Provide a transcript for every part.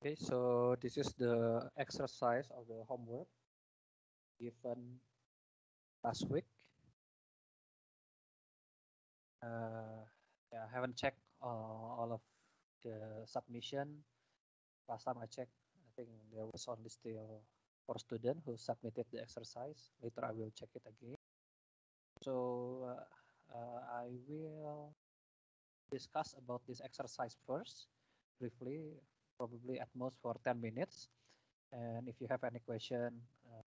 Okay, so this is the exercise of the homework given last week. Uh, yeah, I haven't checked uh, all of the submission. Last time I checked, I think there was only still four students who submitted the exercise. Later I will check it again. So uh, uh I will discuss about this exercise first briefly probably at most for 10 minutes. And if you have any question, uh,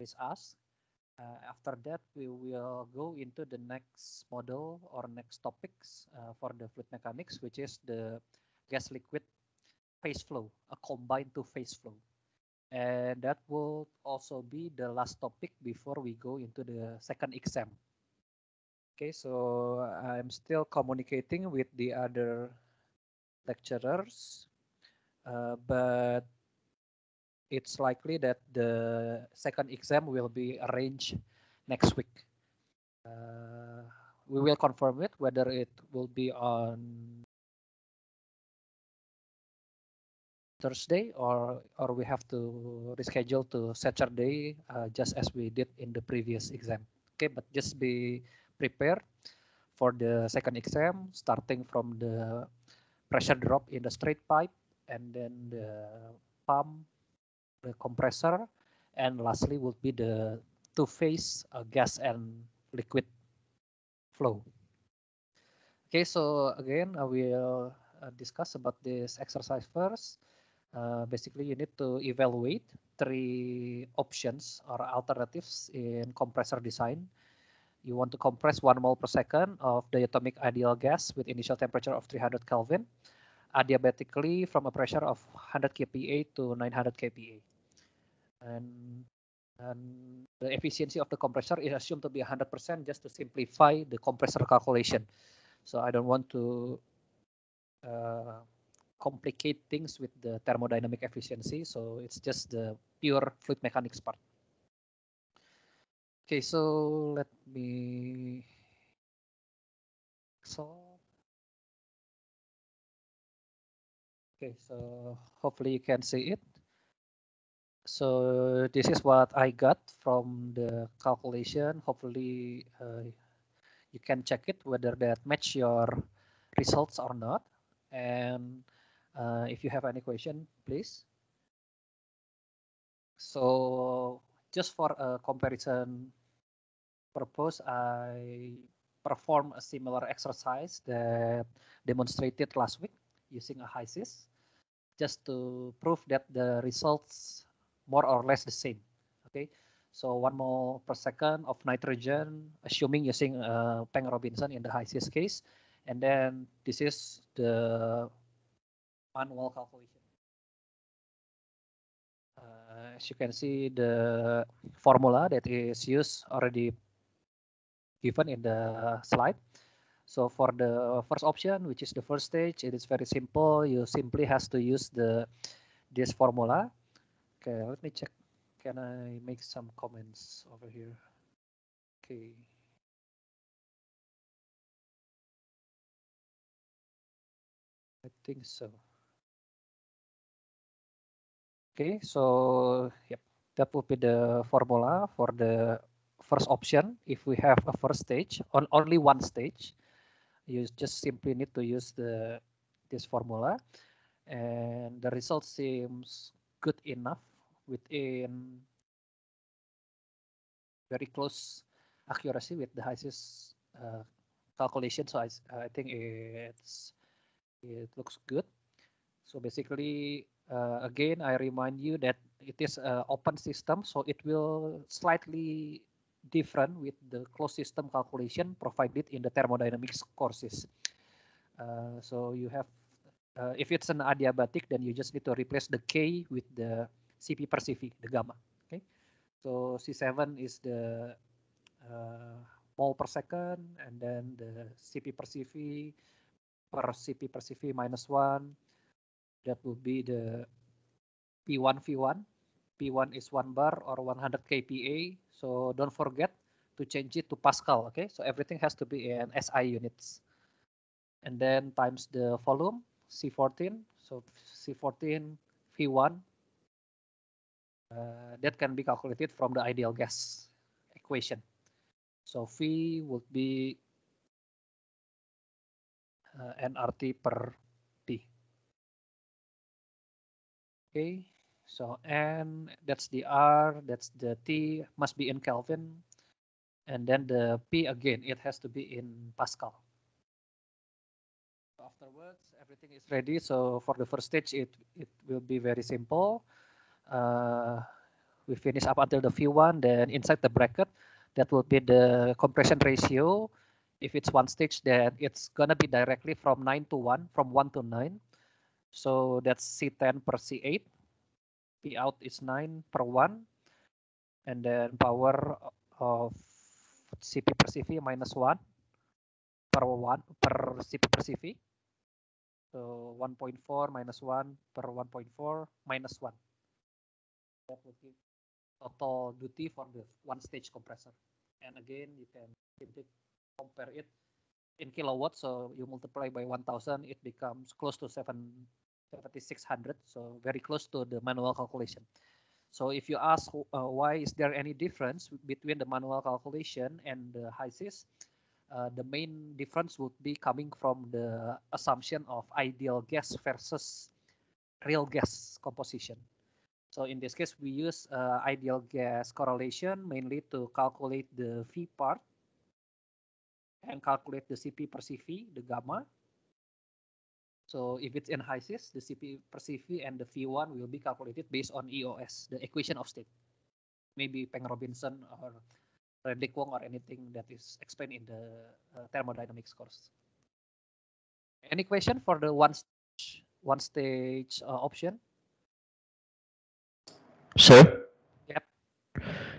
please ask. Uh, after that, we will go into the next model or next topics uh, for the fluid mechanics, which is the gas liquid phase flow, a combined two phase flow. And that will also be the last topic before we go into the second exam. Okay, so I'm still communicating with the other lecturers, uh, but it's likely that the second exam will be arranged next week. Uh, we will confirm it whether it will be on Thursday or or we have to reschedule to Saturday uh, just as we did in the previous exam. Okay, but just be prepared for the second exam starting from the pressure drop in the straight pipe and then the pump, the compressor, and lastly would be the two-phase uh, gas and liquid flow. Okay, so again, I uh, will uh, discuss about this exercise first. Uh, basically, you need to evaluate three options or alternatives in compressor design you want to compress 1 mole per second of diatomic ideal gas with initial temperature of 300 Kelvin adiabatically from a pressure of 100 kPa to 900 kPa. And, and the efficiency of the compressor is assumed to be 100% just to simplify the compressor calculation. So I don't want to uh, complicate things with the thermodynamic efficiency. So it's just the pure fluid mechanics part. Okay, so let me solve. Okay, so hopefully you can see it. So this is what I got from the calculation. Hopefully uh, you can check it whether that match your results or not. And uh, if you have any question, please. So just for a comparison purpose, I perform a similar exercise that demonstrated last week using a HYSYS just to prove that the results more or less the same. Okay, so one mole per second of nitrogen, assuming using uh, Peng Robinson in the HYSYS case, and then this is the manual calculation. Uh, as you can see, the formula that is used already given in the slide. So for the first option, which is the first stage, it is very simple. You simply has to use the this formula. Okay, let me check. Can I make some comments over here? Okay. I think so. Okay, so yep, that would be the formula for the first option if we have a first stage on only one stage you just simply need to use the this formula and the result seems good enough within very close accuracy with the highest uh, calculation so I, I think it's it looks good so basically uh, again I remind you that it is an open system so it will slightly different with the closed system calculation provided in the thermodynamics courses. Uh, so you have, uh, if it's an adiabatic, then you just need to replace the K with the CP per CV, the gamma. Okay, so C7 is the uh, mole per second, and then the CP per CV per CP per CV minus one. That will be the P1 V1 P1 is 1 bar or 100 kPa. So don't forget to change it to Pascal. Okay, so everything has to be in SI units. And then times the volume C14. So C14 V1 uh, that can be calculated from the ideal gas equation. So V would be uh, nRT per P. Okay, so N, that's the R, that's the T, must be in Kelvin. And then the P again, it has to be in Pascal. Afterwards, everything is ready. So for the first stage, it, it will be very simple. Uh, we finish up until the V1, then inside the bracket, that will be the compression ratio. If it's one stage, then it's gonna be directly from 9 to 1, from 1 to 9. So that's C10 per C8. P out is 9 per 1 and then power of CP per CV minus 1 per 1 per CP per CV. So 1.4 minus 1 per 1.4 minus 1. That would give total duty for the one stage compressor. And again, you can compare it in kilowatt, So you multiply by 1000, it becomes close to 7 7600 so very close to the manual calculation so if you ask uh, why is there any difference between the manual calculation and the HISIS, uh, the main difference would be coming from the assumption of ideal gas versus real gas composition. So in this case, we use uh, ideal gas correlation mainly to calculate the V part and calculate the Cp per Cv, the gamma, so if it's in HiSys, the CP per CV and the V1 will be calculated based on EOS, the equation of state. Maybe Peng Robinson or Reddick Wong or anything that is explained in the uh, thermodynamics course. Any question for the one stage, one stage uh, option? Sir? Yep.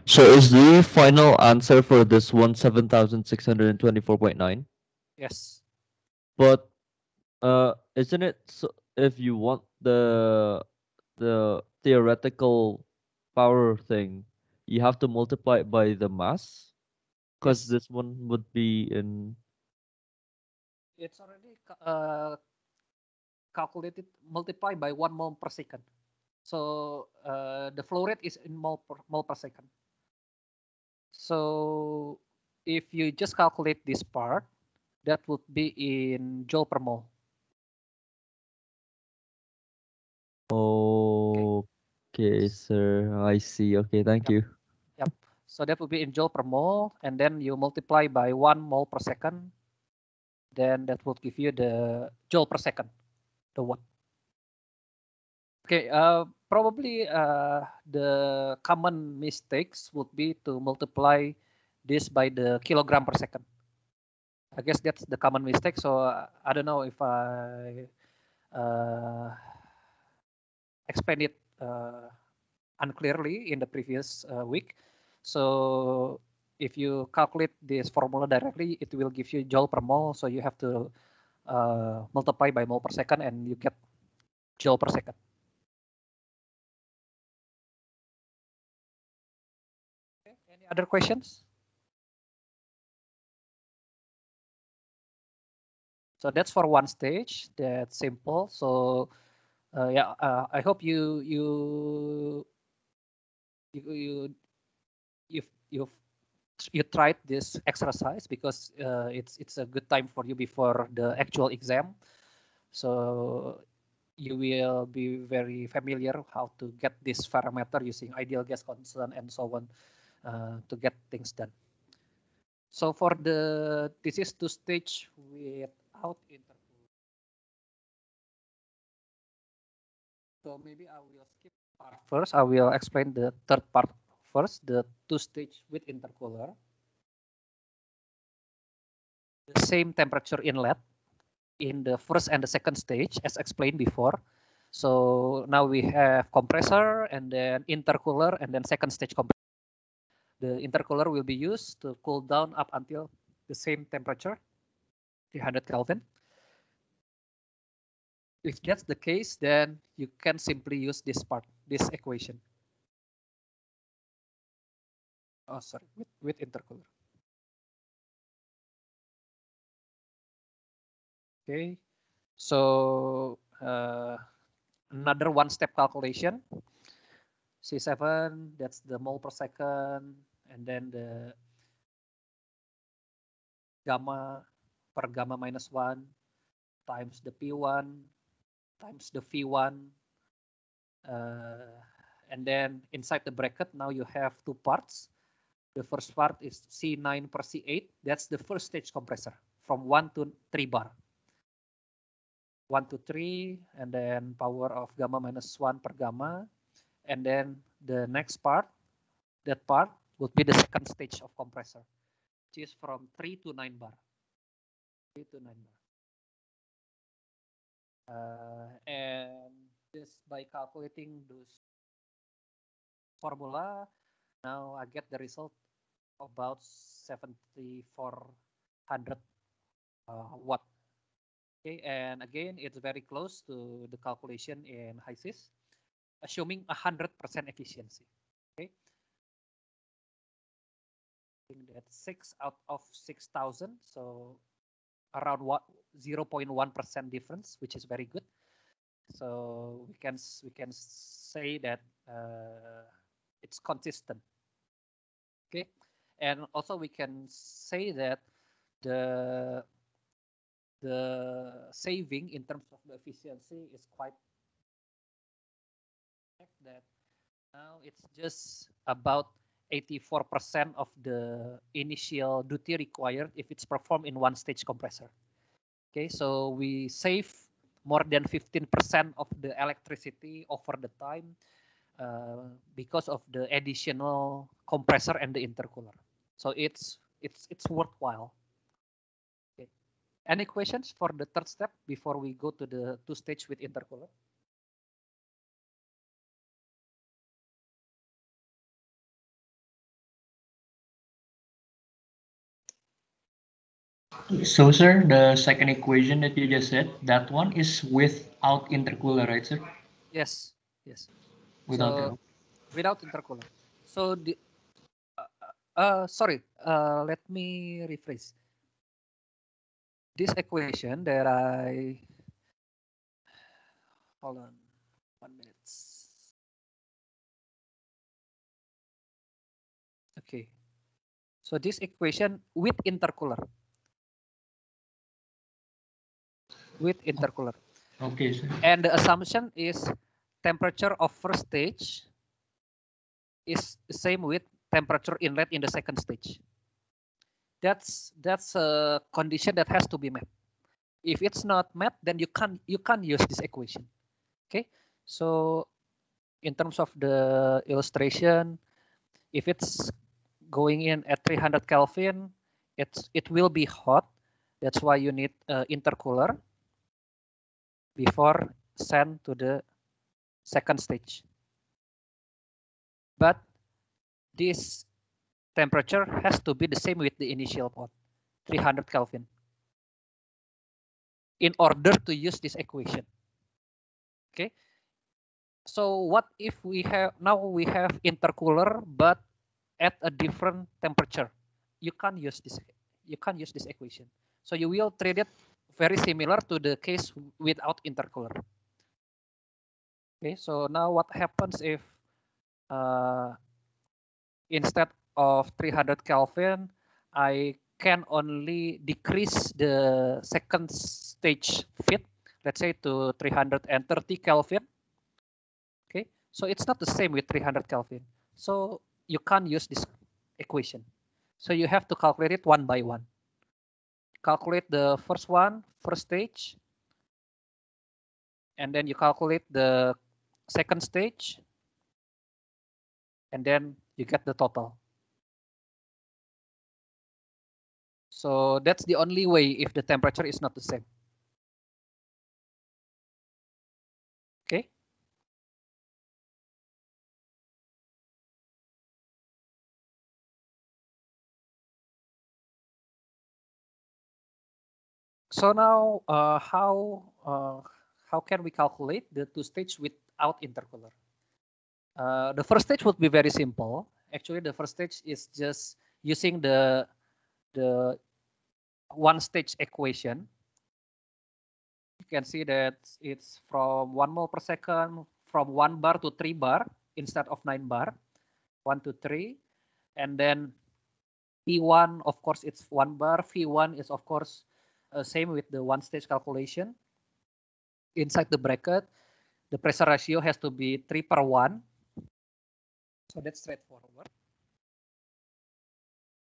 So is the final answer for this one 7624.9? Yes. But uh isn't it so if you want the the theoretical power thing you have to multiply it by the mass because this one would be in it's already uh, calculated multiplied by one mole per second so uh, the flow rate is in mole per, mole per second so if you just calculate this part that would be in joule per mole Okay, sir. I see. Okay, thank yep. you. Yep. So that would be in joule per mole, and then you multiply by one mole per second. Then that would give you the joule per second, the watt. Okay, uh, probably uh, the common mistakes would be to multiply this by the kilogram per second. I guess that's the common mistake. So uh, I don't know if I uh, explained it uh, unclearly in the previous uh, week. So if you calculate this formula directly, it will give you joule per mole. So you have to uh, multiply by mole per second and you get joule per second. Okay. Any other questions? So that's for one stage. That's simple. So uh, yeah, uh, I hope you you you you you you you tried this exercise because uh, it's it's a good time for you before the actual exam. So you will be very familiar how to get this parameter using ideal gas constant and so on uh, to get things done. So for the this is to stage without interference. So maybe I will skip part first. I will explain the third part first, the two-stage with intercooler. The same temperature inlet in the first and the second stage as explained before. So now we have compressor and then intercooler and then second stage compressor. The intercooler will be used to cool down up until the same temperature, 300 Kelvin. If that's the case, then you can simply use this part, this equation. Oh, sorry, with, with intercooler. Okay, so uh, another one step calculation. C7, that's the mole per second, and then the gamma per gamma minus 1 times the P1 times the V1. Uh, and then inside the bracket, now you have two parts. The first part is C9 per C8. That's the first stage compressor from 1 to 3 bar. 1 to 3 and then power of gamma minus 1 per gamma. And then the next part, that part would be the second stage of compressor, which is from 3 to 9 bar. 3 to 9 bar. Uh, and just by calculating those formula, now I get the result about 7400 uh, watt. Okay, and again, it's very close to the calculation in HiSys, assuming 100% efficiency. Okay, I think that's six out of 6,000. So around 0.1% difference, which is very good. So we can we can say that uh, it's consistent. Okay, and also we can say that the the saving in terms of the efficiency is quite that now it's just about 84% of the initial duty required if it's performed in one stage compressor. Okay, so we save more than 15% of the electricity over the time uh, because of the additional compressor and the intercooler. So it's it's it's worthwhile. Okay. Any questions for the third step before we go to the two stage with intercooler? So, sir, the second equation that you just said, that one is without intercooler, right, sir? Yes, yes. Without, so, without intercooler. So, the, uh, uh, sorry, uh, let me rephrase. This equation that I, hold on, one minute. Okay, so this equation with intercooler. with intercooler. Okay, sir. And the assumption is temperature of first stage is same with temperature inlet in the second stage. That's that's a condition that has to be met. If it's not met, then you can't you can't use this equation. Okay, so in terms of the illustration, if it's going in at 300 Kelvin, it's it will be hot. That's why you need uh, intercooler before sent to the second stage. But this temperature has to be the same with the initial pot, 300 Kelvin, in order to use this equation. Okay. So what if we have now we have intercooler but at a different temperature? You can't use this. You can't use this equation. So you will treat it very similar to the case without intercooler. Okay, so now what happens if uh, instead of 300 Kelvin, I can only decrease the second stage fit, let's say to 330 Kelvin. Okay, so it's not the same with 300 Kelvin. So you can't use this equation. So you have to calculate it one by one calculate the first one, first stage, and then you calculate the second stage, and then you get the total. So that's the only way if the temperature is not the same. So now, uh, how uh, how can we calculate the two stage without intercooler? Uh, the first stage would be very simple. Actually, the first stage is just using the the one stage equation. You can see that it's from one mole per second, from one bar to three bar instead of nine bar, one to three, and then P1 of course it's one bar, V1 is of course uh, same with the one stage calculation. Inside the bracket, the pressure ratio has to be 3 per 1. So that's straightforward.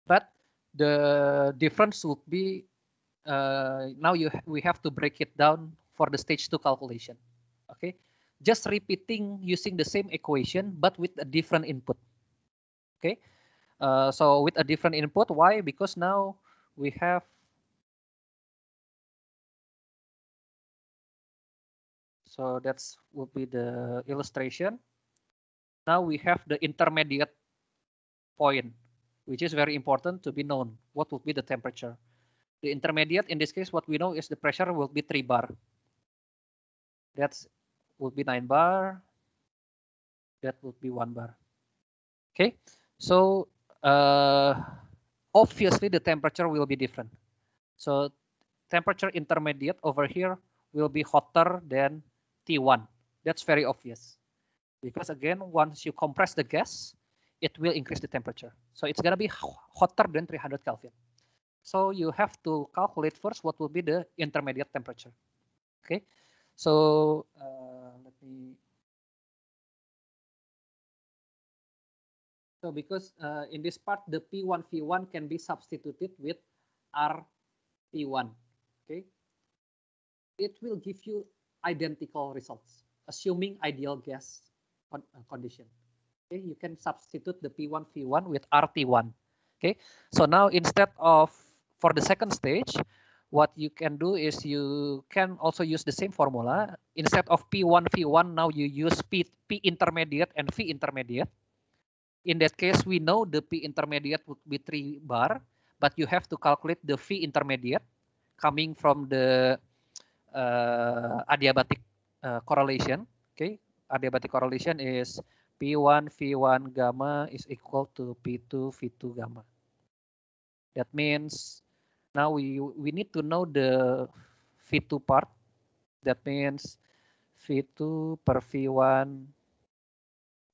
But the difference would be uh, now you we have to break it down for the stage 2 calculation. Okay, just repeating using the same equation but with a different input. Okay, uh, so with a different input, why? Because now we have So that's would be the illustration. Now we have the intermediate point, which is very important to be known. What would be the temperature? The intermediate, in this case, what we know is the pressure will be 3 bar. That's would be 9 bar. That would be 1 bar. Okay, so uh, obviously the temperature will be different. So temperature intermediate over here will be hotter than T1. That's very obvious. Because again, once you compress the gas, it will increase the temperature. So it's going to be hotter than 300 Kelvin. So you have to calculate first what will be the intermediate temperature. Okay, so uh, let me. So because uh, in this part the P1 V1 can be substituted with R P1. Okay, it will give you identical results, assuming ideal gas con uh, condition. Okay, you can substitute the P1 V1 with RT1. Okay, so now instead of for the second stage, what you can do is you can also use the same formula. Instead of P1 V1, now you use P, P intermediate and V intermediate. In that case, we know the P intermediate would be 3 bar, but you have to calculate the V intermediate coming from the uh, eh, adiabatic uh, eh, correlation. Okay, adiabatic correlation is P1 V1 gamma is equal to P2 V2 gamma. That means now we we need to know the V2 part. That means V2 per V1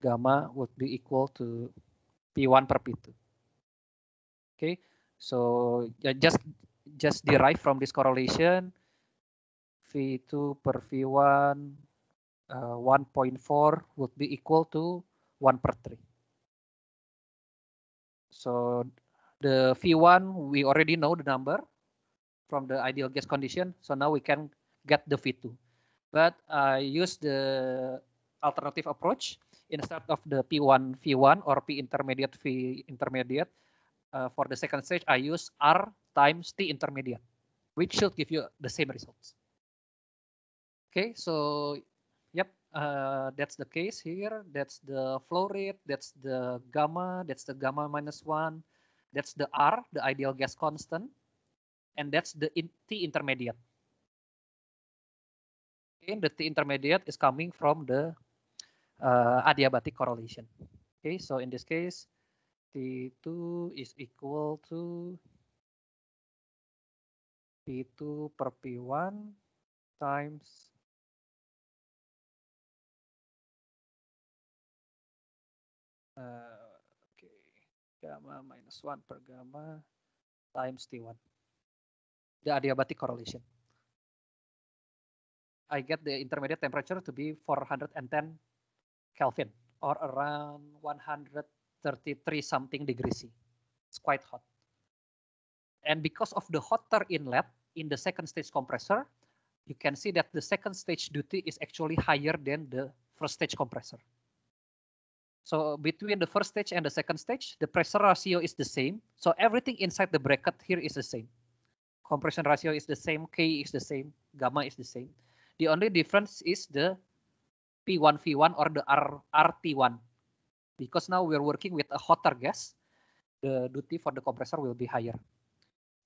gamma would be equal to P1 per P2. Okay, so ya, just just derive from this correlation V2 per V1 uh, 1.4 would be equal to 1 per 3. So the V1, we already know the number from the ideal gas condition. So now we can get the V2. But I use the alternative approach instead of the P1 V1 or P intermediate V intermediate. Uh, for the second stage, I use R times T intermediate, which should give you the same results. Okay, so yep, uh, that's the case here. That's the flow rate, that's the gamma, that's the gamma minus one, that's the R, the ideal gas constant, and that's the in T intermediate. And the T intermediate is coming from the uh, adiabatic correlation. Okay, so in this case, T2 is equal to P2 per P1 times Uh, Oke. Okay. Gamma minus one per gamma times T1. The adiabatic correlation. I get the intermediate temperature to be 410 Kelvin or around 133 something degrees C. It's quite hot. And because of the hotter inlet in the second stage compressor, you can see that the second stage duty is actually higher than the first stage compressor. So between the first stage and the second stage, the pressure ratio is the same. So everything inside the bracket here is the same. Compression ratio is the same, K is the same, gamma is the same. The only difference is the P1 V1 or the R, RT1. Because now we're working with a hotter gas, the duty for the compressor will be higher.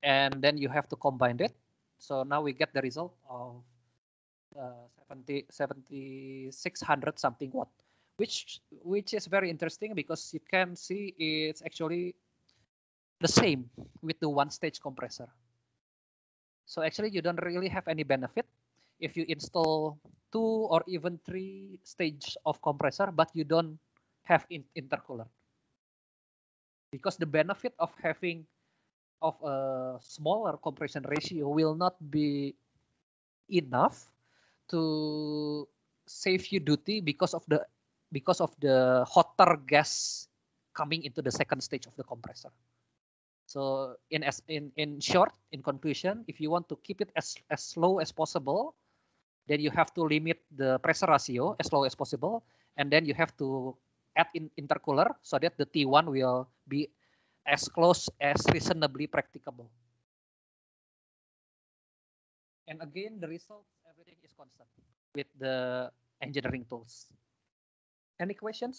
And then you have to combine it. So now we get the result of uh, 7600 something watt which which is very interesting because you can see it's actually the same with the one stage compressor. So actually you don't really have any benefit if you install two or even three stages of compressor, but you don't have in intercooler. Because the benefit of having of a smaller compression ratio will not be enough to save you duty because of the because of the hotter gas coming into the second stage of the compressor. So in as in in short, in conclusion, if you want to keep it as as low as possible, then you have to limit the pressure ratio as low as possible, and then you have to add in intercooler so that the T1 will be as close as reasonably practicable. And again, the result everything is constant with the engineering tools. Any questions?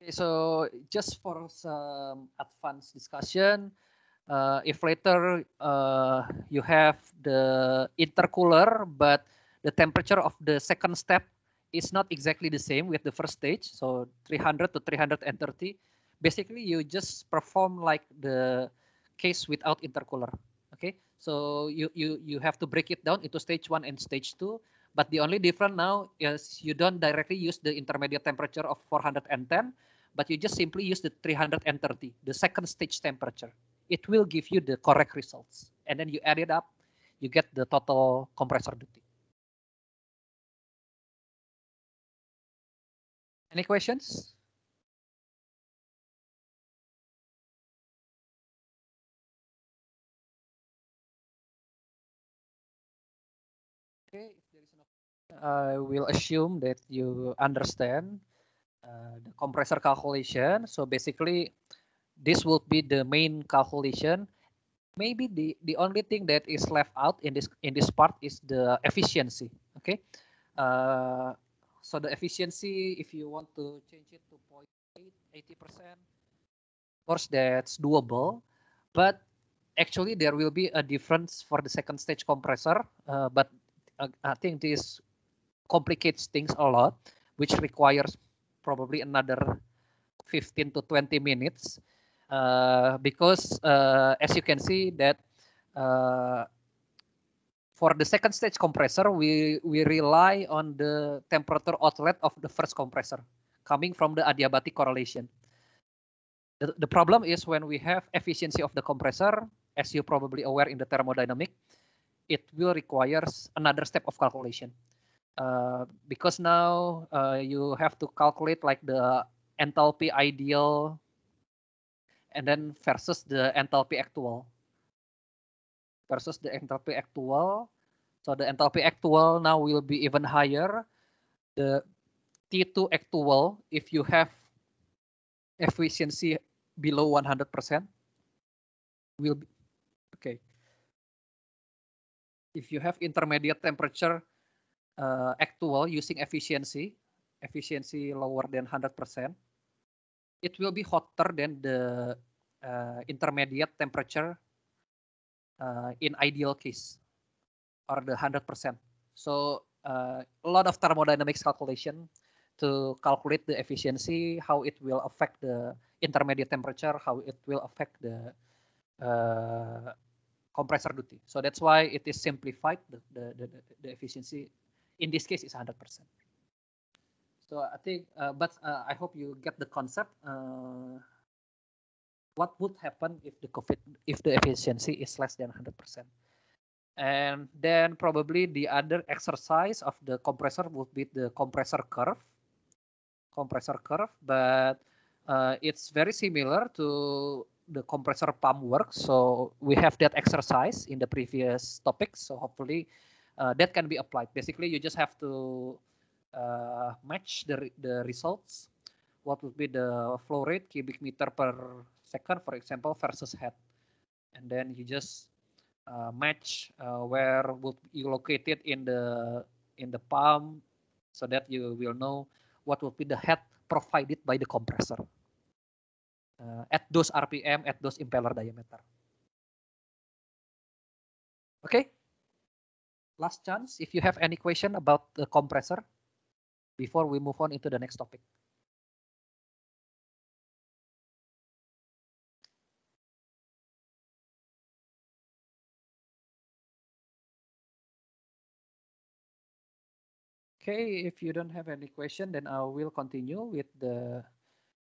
Okay, so just for some advanced discussion, uh, if later uh, you have the intercooler, but the temperature of the second step is not exactly the same with the first stage, so 300 to 330, basically you just perform like the case without intercooler. Okay, so you you you have to break it down into stage one and stage two. But the only difference now is you don't directly use the intermediate temperature of 410, but you just simply use the 330, the second stage temperature. It will give you the correct results. And then you add it up, you get the total compressor duty. Any questions? okay, if there is no I will assume that you understand uh, the compressor calculation. So basically, this would be the main calculation. Maybe the the only thing that is left out in this in this part is the efficiency. Okay, uh, so the efficiency, if you want to change it to 0.8, 80 percent, of course that's doable, but actually there will be a difference for the second stage compressor, uh, but uh, I think this complicates things a lot, which requires probably another 15 to 20 minutes uh, because uh, as you can see that uh, for the second stage compressor we we rely on the temperature outlet of the first compressor coming from the adiabatic correlation the, the problem is when we have efficiency of the compressor as you probably aware in the thermodynamic it will requires another step of calculation uh, because now uh, you have to calculate like the enthalpy ideal and then versus the enthalpy actual versus the enthalpy actual so the enthalpy actual now will be even higher the t2 actual if you have efficiency below 100% will if you have intermediate temperature uh, actual using efficiency, efficiency lower than 100%, it will be hotter than the uh, intermediate temperature uh, in ideal case or the 100%. So uh, a lot of thermodynamics calculation to calculate the efficiency, how it will affect the intermediate temperature, how it will affect the uh, compressor duty. So that's why it is simplified. The, the, the, the efficiency in this case is 100%. So I think, uh, but uh, I hope you get the concept. Uh, what would happen if the COVID, if the efficiency is less than 100%? And then probably the other exercise of the compressor would be the compressor curve, compressor curve, but uh, it's very similar to the compressor pump works. So we have that exercise in the previous topic. So hopefully uh, that can be applied. Basically, you just have to uh, match the, the results. What would be the flow rate cubic meter per second, for example, versus head. And then you just uh, match uh, where would you locate it in the in the pump so that you will know what would be the head provided by the compressor. uh, at those RPM, at those impeller diameter. Okay? Last chance, if you have any question about the compressor before we move on into the next topic. Okay, if you don't have any question, then I will continue with the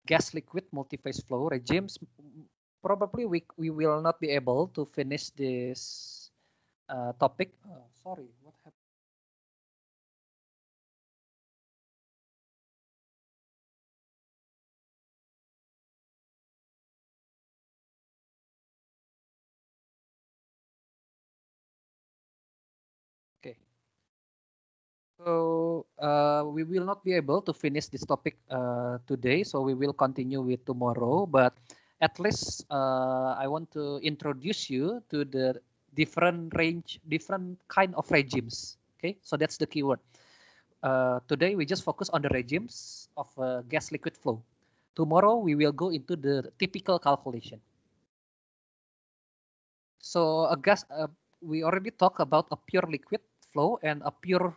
gas liquid multi-phase flow regimes, probably we, we will not be able to finish this uh, topic. Oh, sorry, So uh, we will not be able to finish this topic uh, today, so we will continue with tomorrow. But at least uh, I want to introduce you to the different range, different kind of regimes. Okay, so that's the keyword. Uh, today we just focus on the regimes of uh, gas liquid flow. Tomorrow we will go into the typical calculation. So a gas, uh, we already talked about a pure liquid flow and a pure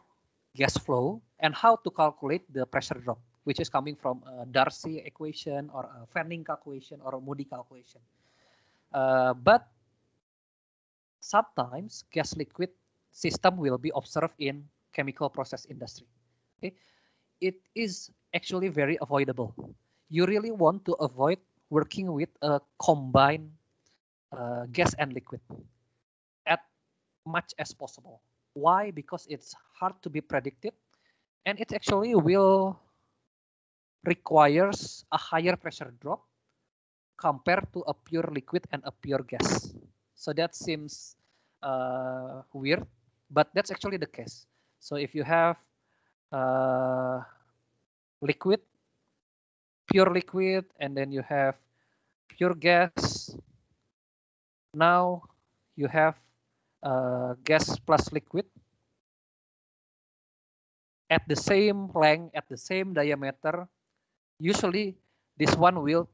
gas flow and how to calculate the pressure drop, which is coming from a Darcy equation or a Fanning calculation or a Moody calculation. Uh, but sometimes gas liquid system will be observed in chemical process industry. Okay? It is actually very avoidable. You really want to avoid working with a combined uh, gas and liquid at much as possible. Why? Because it's hard to be predicted and it actually will requires a higher pressure drop compared to a pure liquid and a pure gas. So that seems uh, weird, but that's actually the case. So if you have uh, liquid, pure liquid, and then you have pure gas, now you have uh, gas plus liquid at the same length, at the same diameter, usually this one will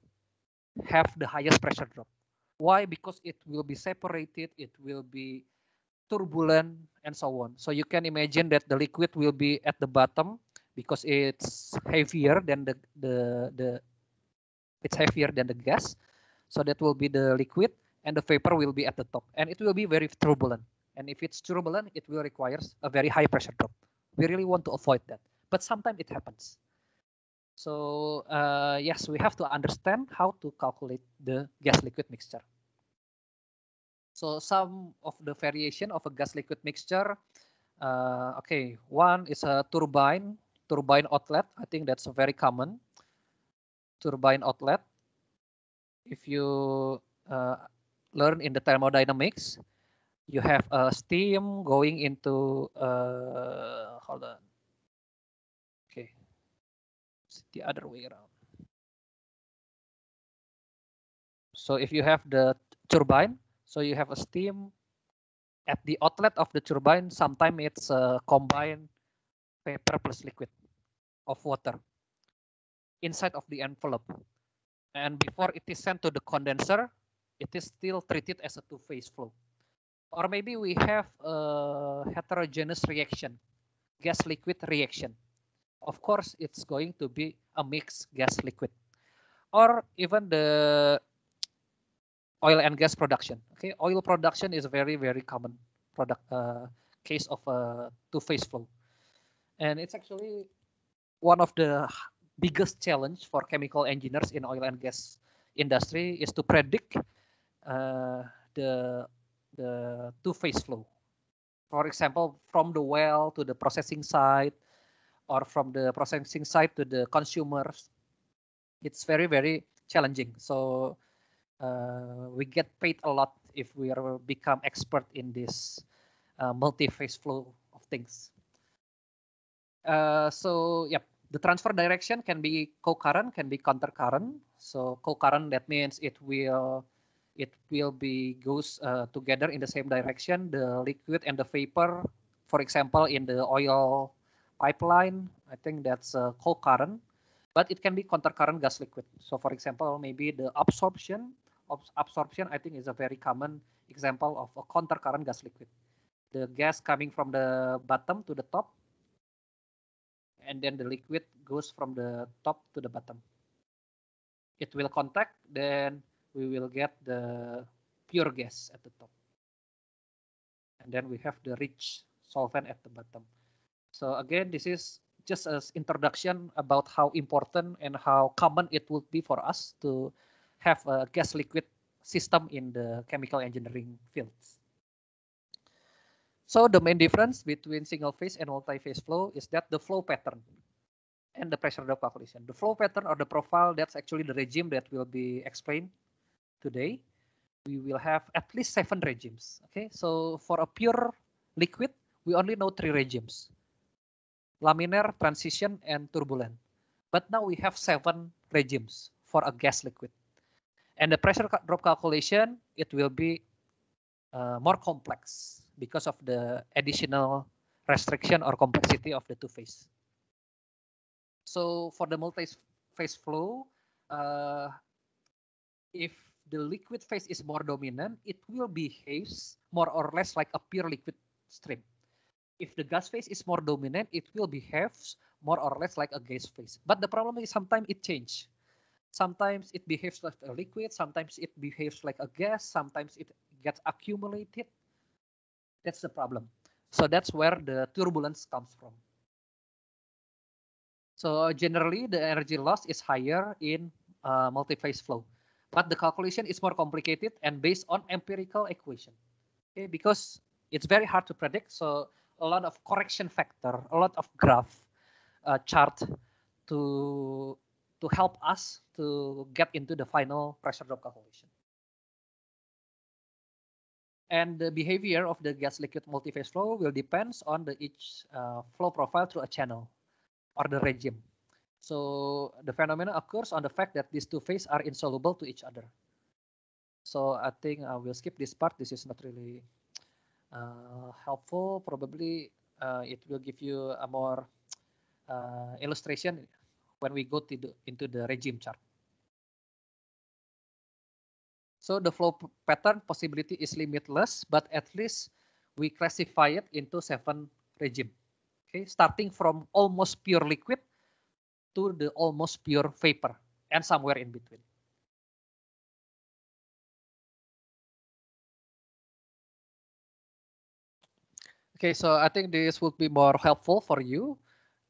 have the highest pressure drop. Why? Because it will be separated, it will be turbulent, and so on. So you can imagine that the liquid will be at the bottom because it's heavier than the, the, the it's heavier than the gas. So that will be the liquid and the vapor will be at the top and it will be very turbulent and if it's turbulent it will requires a very high pressure drop we really want to avoid that but sometimes it happens so uh, yes we have to understand how to calculate the gas liquid mixture so some of the variation of a gas liquid mixture uh, okay one is a turbine turbine outlet i think that's very common turbine outlet if you uh, Learn in the thermodynamics. You have a steam going into uh, hold on. Okay, it's the other way around. So if you have the turbine, so you have a steam at the outlet of the turbine. Sometimes it's a combined vapor plus liquid of water inside of the envelope. And before it is sent to the condenser, it is still treated as a two-phase flow. Or maybe we have a heterogeneous reaction, gas-liquid reaction. Of course, it's going to be a mixed gas-liquid. Or even the oil and gas production. Okay, oil production is a very, very common product uh, case of a two-phase flow. And it's actually one of the biggest challenge for chemical engineers in oil and gas industry is to predict uh, the the two-phase flow. For example, from the well to the processing site, or from the processing site to the consumers, it's very very challenging. So uh, we get paid a lot if we are become expert in this uh, multi-phase flow of things. Uh, so yep, the transfer direction can be co-current, can be counter-current. So co-current that means it will it will be goes uh, together in the same direction the liquid and the vapor for example in the oil pipeline i think that's a uh, cold current but it can be counter-current gas liquid so for example maybe the absorption of absorption i think is a very common example of a counter-current gas liquid the gas coming from the bottom to the top and then the liquid goes from the top to the bottom it will contact then we will get the pure gas at the top. And then we have the rich solvent at the bottom. So again, this is just as introduction about how important and how common it would be for us to have a gas liquid system in the chemical engineering fields. So the main difference between single phase and multi-phase flow is that the flow pattern and the pressure drop calculation. The flow pattern or the profile, that's actually the regime that will be explained today, we will have at least seven regimes. Okay, so for a pure liquid, we only know three regimes, laminar, transition, and turbulent. But now we have seven regimes for a gas liquid. And the pressure drop calculation, it will be uh, more complex because of the additional restriction or complexity of the two-phase. So for the multi-phase flow, uh, if the liquid phase is more dominant, it will behave more or less like a pure liquid stream. If the gas phase is more dominant, it will behave more or less like a gas phase. But the problem is sometimes it changes. Sometimes it behaves like a liquid, sometimes it behaves like a gas, sometimes it gets accumulated. That's the problem. So that's where the turbulence comes from. So generally, the energy loss is higher in uh, multi-phase flow but the calculation is more complicated and based on empirical equation. Okay, because it's very hard to predict, so a lot of correction factor, a lot of graph, uh, chart to to help us to get into the final pressure drop calculation. And the behavior of the gas liquid multiphase flow will depends on the each uh, flow profile through a channel or the regime. So the phenomenon occurs on the fact that these two phases are insoluble to each other. So I think I uh, will skip this part. This is not really uh, helpful. Probably uh, it will give you a more uh, illustration when we go to the, into the regime chart. So the flow pattern possibility is limitless, but at least we classify it into seven regime. Okay, starting from almost pure liquid to the almost pure vapor and somewhere in between. Okay, so I think this would be more helpful for you.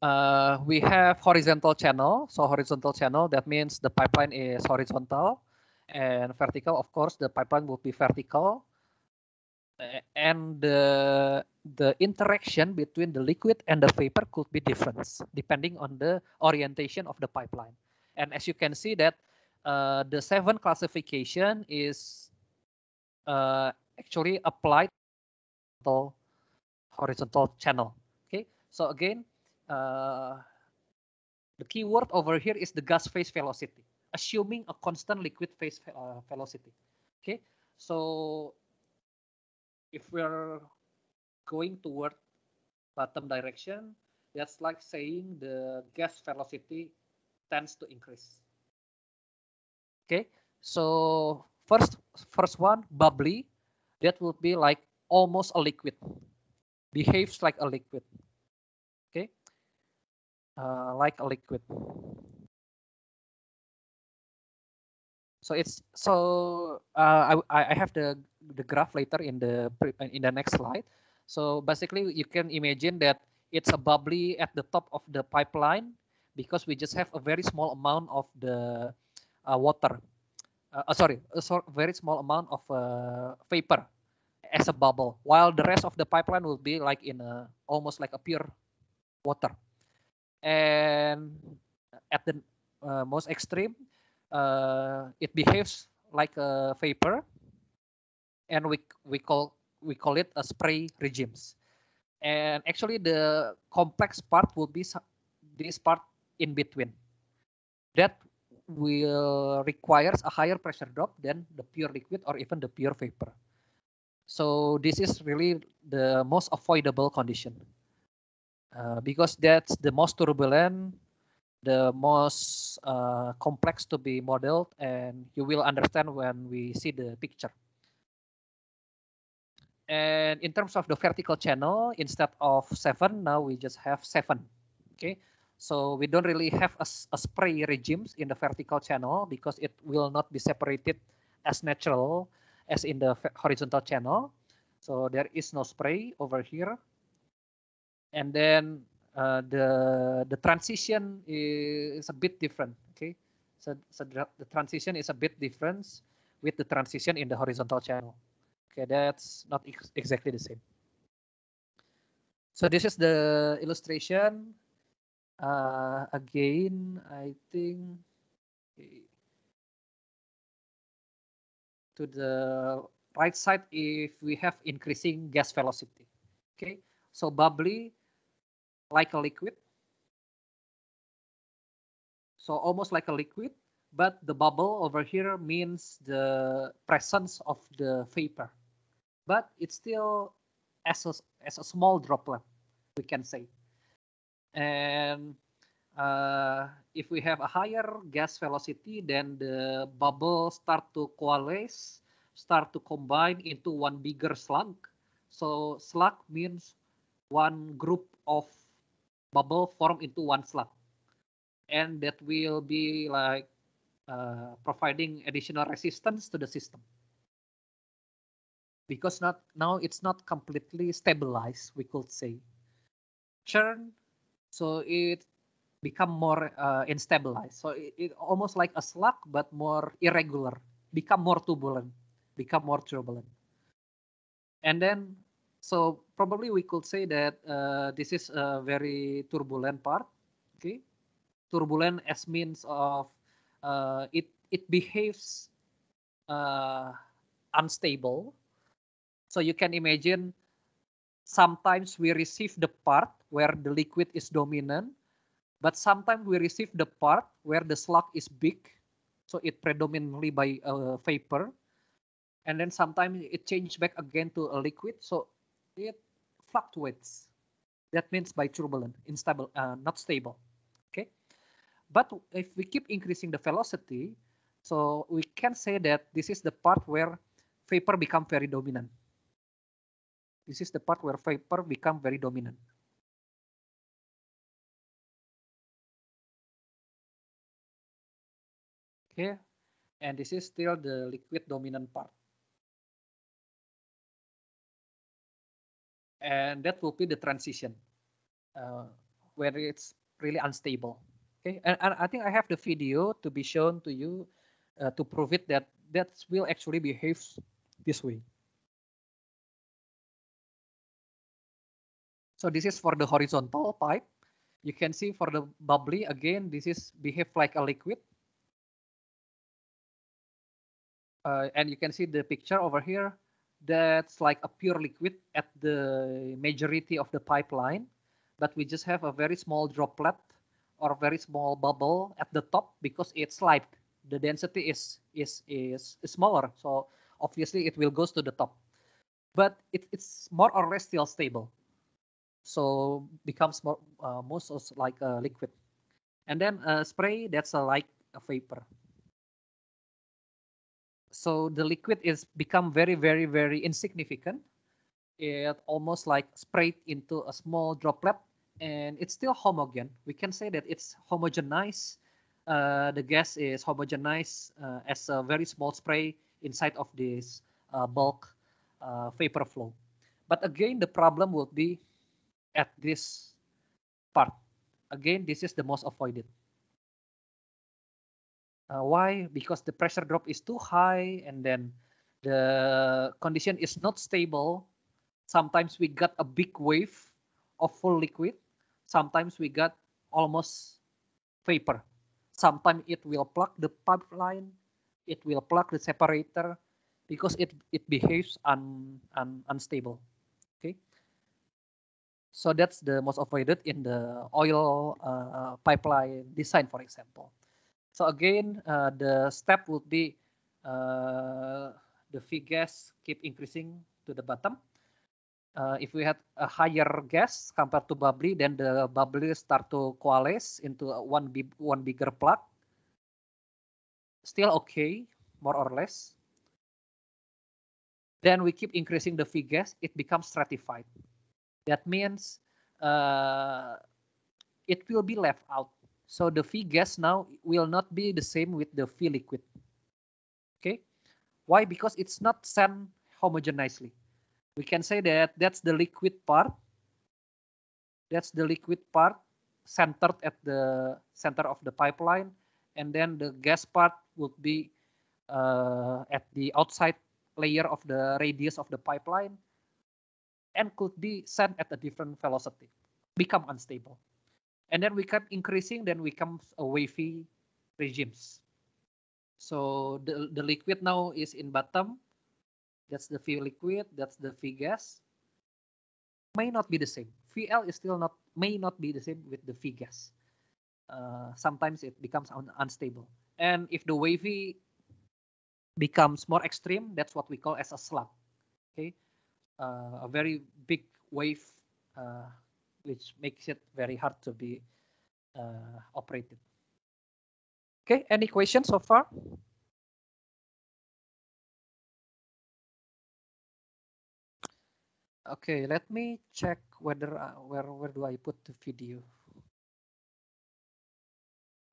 Uh, we have horizontal channel. So horizontal channel, that means the pipeline is horizontal and vertical. Of course, the pipeline will be vertical and the the interaction between the liquid and the vapor could be different depending on the orientation of the pipeline. And as you can see that uh, the seven classification is uh, actually applied to horizontal channel. Okay, so again, uh, the key word over here is the gas phase velocity, assuming a constant liquid phase uh, velocity. Okay, so if we're going toward bottom direction, that's like saying the gas velocity tends to increase. Okay, so first first one bubbly, that would be like almost a liquid, behaves like a liquid. Okay, uh, like a liquid. so it's so uh, I I have the the graph later in the in the next slide. So basically, you can imagine that it's a bubbly at the top of the pipeline because we just have a very small amount of the uh, water. Uh, uh sorry, a uh, very small amount of uh, vapor as a bubble, while the rest of the pipeline will be like in a almost like a pure water. And at the most extreme, uh, it behaves like a vapor, and we we call we call it a spray regimes. And actually, the complex part will be this part in between. That will requires a higher pressure drop than the pure liquid or even the pure vapor. So this is really the most avoidable condition uh, because that's the most turbulent the most uh, complex to be modeled and you will understand when we see the picture. And in terms of the vertical channel, instead of seven, now we just have seven. Okay, so we don't really have a, a spray regimes in the vertical channel because it will not be separated as natural as in the horizontal channel. So there is no spray over here. And then uh, the the transition is a bit different. Okay, so so the transition is a bit different with the transition in the horizontal channel. Okay, that's not ex exactly the same. So this is the illustration. Uh, again, I think to the right side if we have increasing gas velocity. Okay, so bubbly like a liquid. So almost like a liquid, but the bubble over here means the presence of the vapor. But it's still as a, as a small droplet, we can say. And uh, if we have a higher gas velocity, then the bubble start to coalesce, start to combine into one bigger slug. So slug means one group of bubble form into one slug and that will be like uh, providing additional resistance to the system because not now it's not completely stabilized we could say churn so it become more uh, instabilized so it, it almost like a slug but more irregular become more turbulent become more turbulent and then so probably we could say that uh, this is a very turbulent part. Okay, turbulent as means of uh, it it behaves uh, unstable. So you can imagine sometimes we receive the part where the liquid is dominant, but sometimes we receive the part where the slug is big, so it predominantly by uh, vapor, and then sometimes it changes back again to a liquid. So it fluctuates. That means by turbulent, instable, uh, not stable. Okay, but if we keep increasing the velocity, so we can say that this is the part where vapor become very dominant. This is the part where vapor become very dominant. Okay, and this is still the liquid dominant part. and that will be the transition uh, where it's really unstable. Okay, and, and, I think I have the video to be shown to you uh, to prove it that that will actually behave this way. So this is for the horizontal pipe. You can see for the bubbly, again, this is behave like a liquid. Uh, and you can see the picture over here that's like a pure liquid at the majority of the pipeline, but we just have a very small droplet or very small bubble at the top because it's like the density is is is, is smaller. So obviously it will goes to the top, but it, it's more or less still stable. So becomes more uh, most like a liquid, and then a uh, spray that's a, like a vapor so the liquid is become very very very insignificant it almost like sprayed into a small droplet and it's still homogen we can say that it's homogenized uh, the gas is homogenized uh, as a very small spray inside of this uh, bulk uh, vapor flow but again the problem will be at this part again this is the most avoided uh, why? Because the pressure drop is too high, and then the condition is not stable. Sometimes we got a big wave of full liquid. Sometimes we got almost vapor. Sometimes it will plug the pipeline. It will plug the separator because it it behaves un, un unstable. Okay. So that's the most avoided in the oil uh, pipeline design, for example. So again, uh, the step would be uh, the V gas keep increasing to the bottom. Uh, if we had a higher gas compared to bubbly, then the bubbly start to coalesce into one big, one bigger plug. Still okay, more or less. Then we keep increasing the V gas, it becomes stratified. That means uh, it will be left out So the V gas now will not be the same with the V liquid. Okay, why? Because it's not sent homogeneously. We can say that that's the liquid part. That's the liquid part centered at the center of the pipeline, and then the gas part would be uh, at the outside layer of the radius of the pipeline and could be sent at a different velocity, become unstable and then we kept increasing then we come a uh, wavy regimes so the, the liquid now is in bottom that's the v liquid that's the v gas may not be the same vl is still not may not be the same with the v gas uh, sometimes it becomes un unstable and if the wavy becomes more extreme that's what we call as a slug okay uh, a very big wave uh, which makes it very hard to be uh, operated. Okay, any questions so far? Okay, let me check whether uh, where where do I put the video?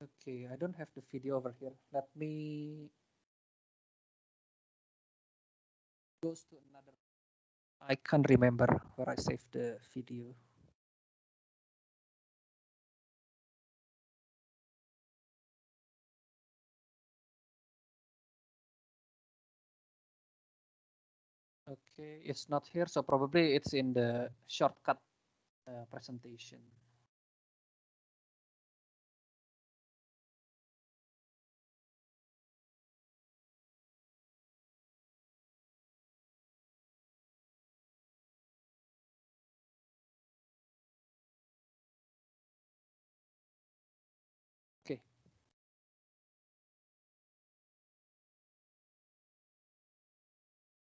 Okay, I don't have the video over here. Let me goes to another. I can't remember where I saved the video. Okay, it's not here, so probably it's in the shortcut uh, presentation.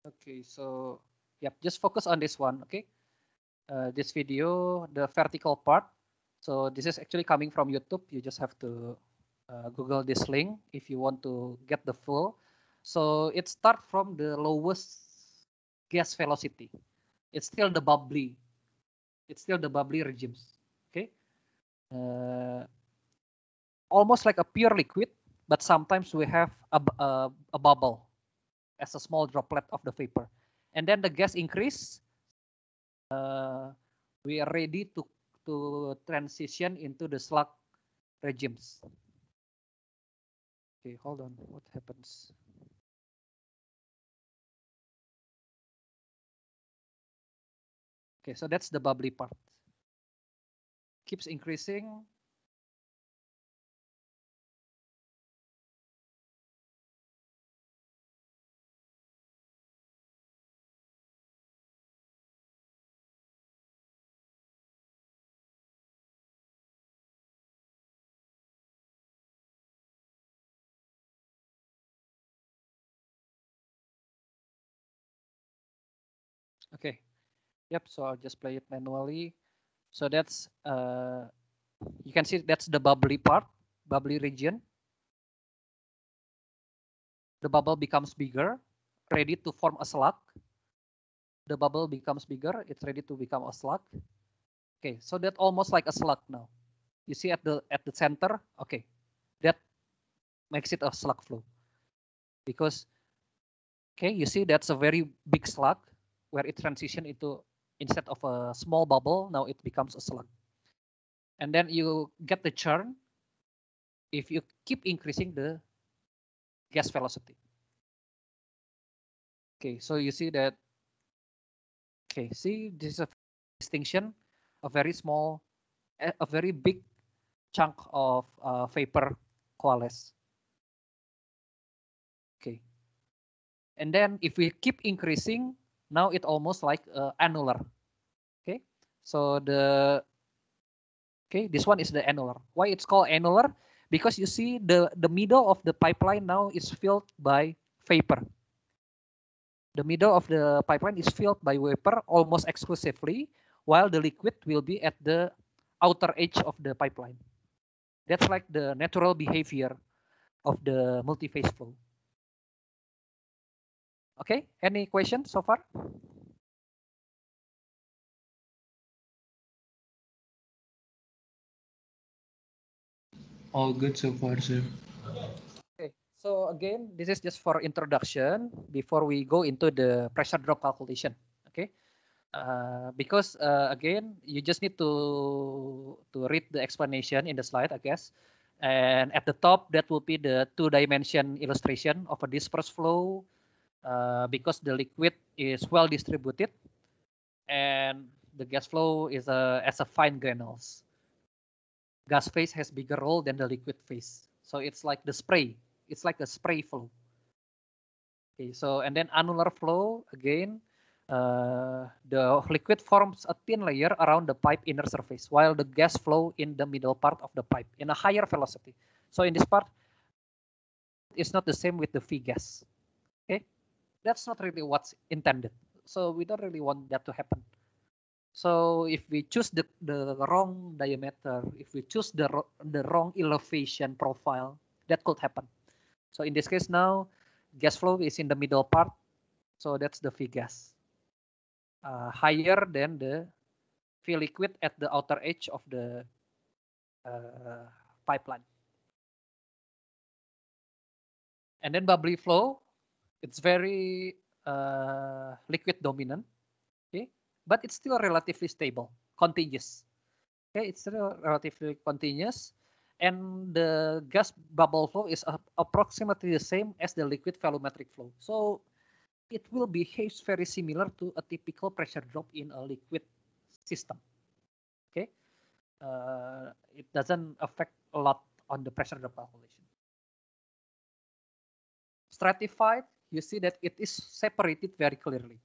Okay, so yep, just focus on this one, okay? Uh, this video, the vertical part. So this is actually coming from YouTube. You just have to uh, Google this link if you want to get the full. So it starts from the lowest gas velocity. It's still the bubbly. It's still the bubbly regimes. Okay. Uh, almost like a pure liquid, but sometimes we have a, a, a bubble as a small droplet of the vapor. And then the gas increase. Uh, we are ready to to transition into the slug regimes. Okay, hold on. What happens? Okay, so that's the bubbly part. Keeps increasing. Okay. Yep, so I'll just play it manually. So that's, uh, you can see that's the bubbly part, bubbly region. The bubble becomes bigger, ready to form a slug. The bubble becomes bigger, it's ready to become a slug. Okay, so that almost like a slug now. You see at the at the center, okay, that makes it a slug flow. Because, okay, you see that's a very big slug where it transition into instead of a small bubble, now it becomes a slug. And then you get the churn if you keep increasing the gas velocity. Okay, so you see that. Okay, see this is a distinction, a very small, a very big chunk of uh, vapor coalesce. Okay, and then if we keep increasing now it almost like uh, annular. Okay, so the okay this one is the annular. Why it's called annular? Because you see the the middle of the pipeline now is filled by vapor. The middle of the pipeline is filled by vapor almost exclusively, while the liquid will be at the outer edge of the pipeline. That's like the natural behavior of the multi-phase flow. Okay, any questions so far? All good so far, sir. Okay, so again, this is just for introduction before we go into the pressure drop calculation. Okay, uh, because uh, again, you just need to to read the explanation in the slide, I guess. And at the top, that will be the two-dimension illustration of a dispersed flow uh, because the liquid is well distributed and the gas flow is a, as a fine granules. Gas phase has bigger role than the liquid phase. So it's like the spray. It's like a spray flow. Okay, so and then annular flow again. Uh, the liquid forms a thin layer around the pipe inner surface while the gas flow in the middle part of the pipe in a higher velocity. So in this part, it's not the same with the V gas. Okay, that's not really what's intended. So we don't really want that to happen. So if we choose the, the wrong diameter, if we choose the, the wrong elevation profile, that could happen. So in this case now, gas flow is in the middle part. So that's the V gas. Uh, higher than the V liquid at the outer edge of the uh, pipeline. And then bubbly flow it's very uh, liquid dominant, okay, but it's still relatively stable, continuous. Okay, it's still relatively continuous, and the gas bubble flow is approximately the same as the liquid volumetric flow. So it will behave very similar to a typical pressure drop in a liquid system. Okay, uh, it doesn't affect a lot on the pressure drop calculation. Stratified you see that it is separated very clearly.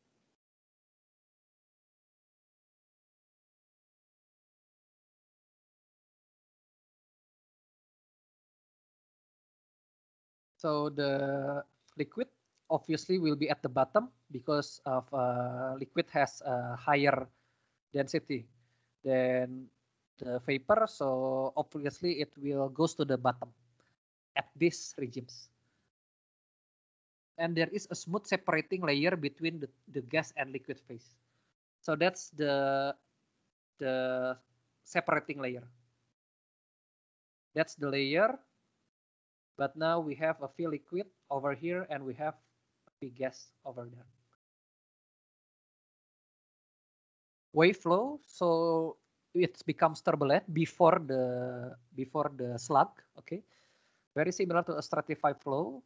So the liquid obviously will be at the bottom because of uh, liquid has a higher density than the vapor. So obviously it will goes to the bottom at these regimes and there is a smooth separating layer between the, the gas and liquid phase. So that's the the separating layer. That's the layer. But now we have a fill liquid over here and we have a gas over there. Wave flow, so it becomes turbulent before the before the slug, okay? Very similar to a stratified flow,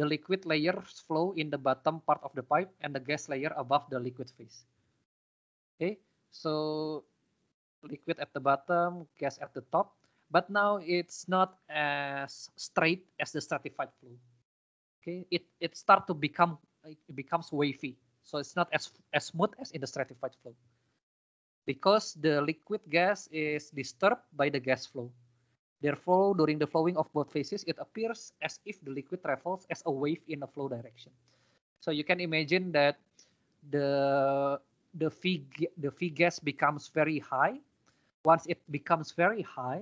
the liquid layers flow in the bottom part of the pipe and the gas layer above the liquid phase. Okay, so liquid at the bottom, gas at the top, but now it's not as straight as the stratified flow. Okay, it it starts to become it becomes wavy, so it's not as as smooth as in the stratified flow because the liquid gas is disturbed by the gas flow. Therefore, during the flowing of both phases, it appears as if the liquid travels as a wave in a flow direction. So you can imagine that the the V the V gas becomes very high. Once it becomes very high,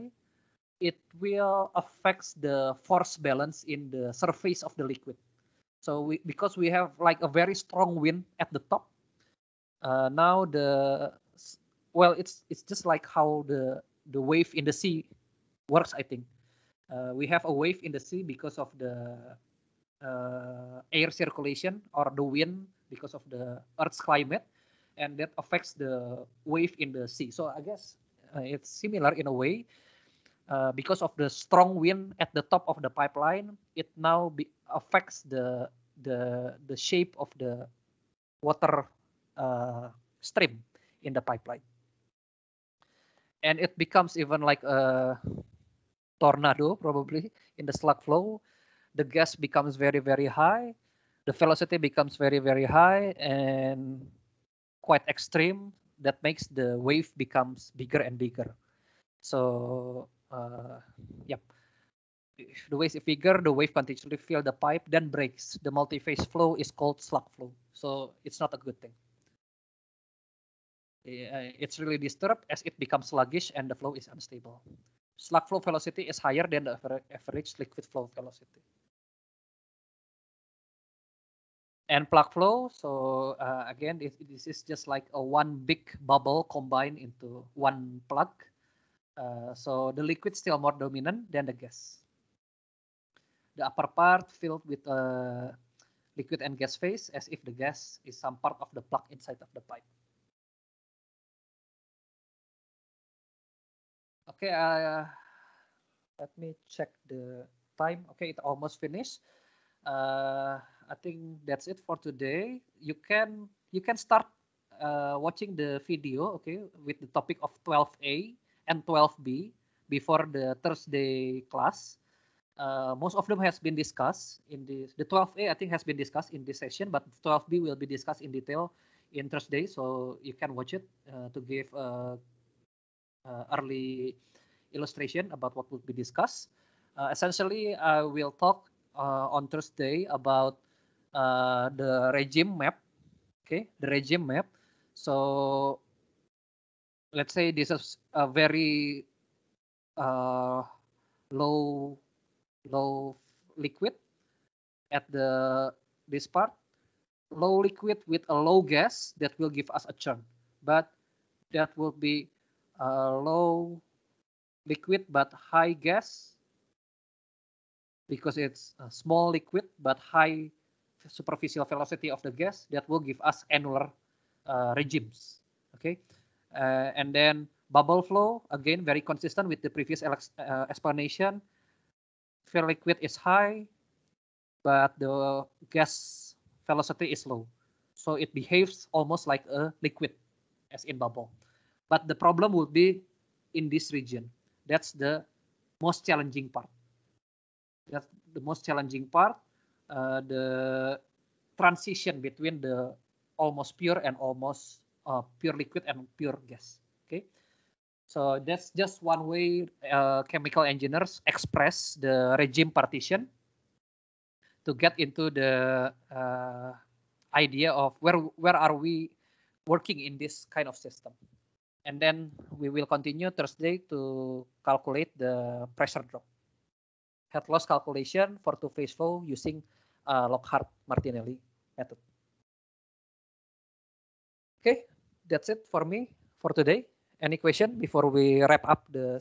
it will affect the force balance in the surface of the liquid. So we, because we have like a very strong wind at the top, uh, now the well, it's it's just like how the the wave in the sea works i think uh, we have a wave in the sea because of the uh, air circulation or the wind because of the earth's climate and that affects the wave in the sea so i guess uh, it's similar in a way uh, because of the strong wind at the top of the pipeline it now be, affects the the the shape of the water uh, stream in the pipeline and it becomes even like a tornado probably in the slug flow the gas becomes very very high the velocity becomes very very high and quite extreme that makes the wave becomes bigger and bigger so uh, yep if the wave is bigger the wave continuously fill the pipe then breaks the multi-phase flow is called slug flow so it's not a good thing it's really disturbed as it becomes sluggish and the flow is unstable slug flow velocity is higher than the average liquid flow velocity. And plug flow, so uh, again, it, this is just like a one big bubble combined into one plug. Uh, so the liquid still more dominant than the gas. The upper part filled with a uh, liquid and gas phase as if the gas is some part of the plug inside of the pipe. Okay, uh, let me check the time. Okay, it almost finished. Uh, I think that's it for today. You can you can start uh, watching the video. Okay, with the topic of 12a and 12b before the Thursday class. Uh, most of them has been discussed in this. The 12A I think has been discussed in this session, but 12B will be discussed in detail in Thursday. So you can watch it uh, to give a uh, uh, early illustration about what would be discussed. Uh, essentially, I will talk uh, on Thursday about the regime map. Okay, the regime map. So let's say this is a very uh, low low liquid at the this part low liquid with a low gas that will give us a churn but that will be uh, low liquid but high gas because it's a small liquid but high superficial velocity of the gas that will give us annular uh, regimes okay uh, and then bubble flow again very consistent with the previous uh, explanation the liquid is high but the gas velocity is low so it behaves almost like a liquid as in bubble but the problem would be in this region. That's the most challenging part. That's the most challenging part. Uh, the transition between the almost pure and almost uh, pure liquid and pure gas. Okay, so that's just one way uh, chemical engineers express the regime partition to get into the uh, idea of where where are we working in this kind of system. and then we will continue Thursday to calculate the pressure drop. Head loss calculation for two-phase flow using uh, Lockhart-Martinelli method. Okay, that's it for me for today. Any question before we wrap up the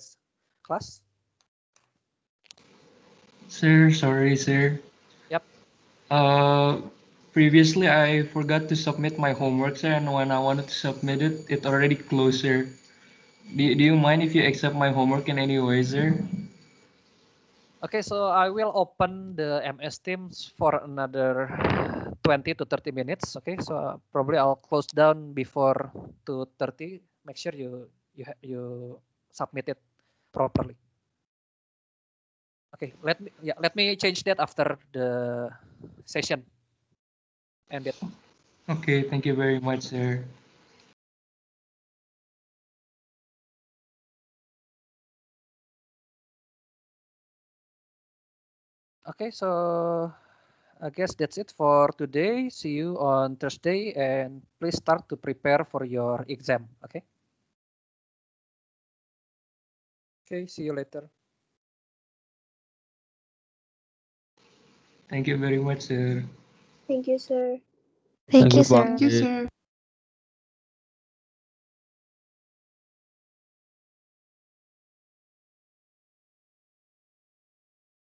class? Sir, sorry, sir. Yep. Uh, previously I forgot to submit my homework, sir, and when I wanted to submit it, it already closed, sir. Do, do you mind if you accept my homework in any way, sir? Okay, so I will open the MS Teams for another 20 to 30 minutes. Okay, so uh, probably I'll close down before 2.30. Make sure you you you submit it properly. Okay, let me yeah, let me change that after the session. Okay, thank you very much, sir. Okay, so I guess that's it for today. See you on Thursday and please start to prepare for your exam, okay? Okay, see you later. Thank you very much, sir. Thank you, sir. Thank you, sir. Thank you, sir.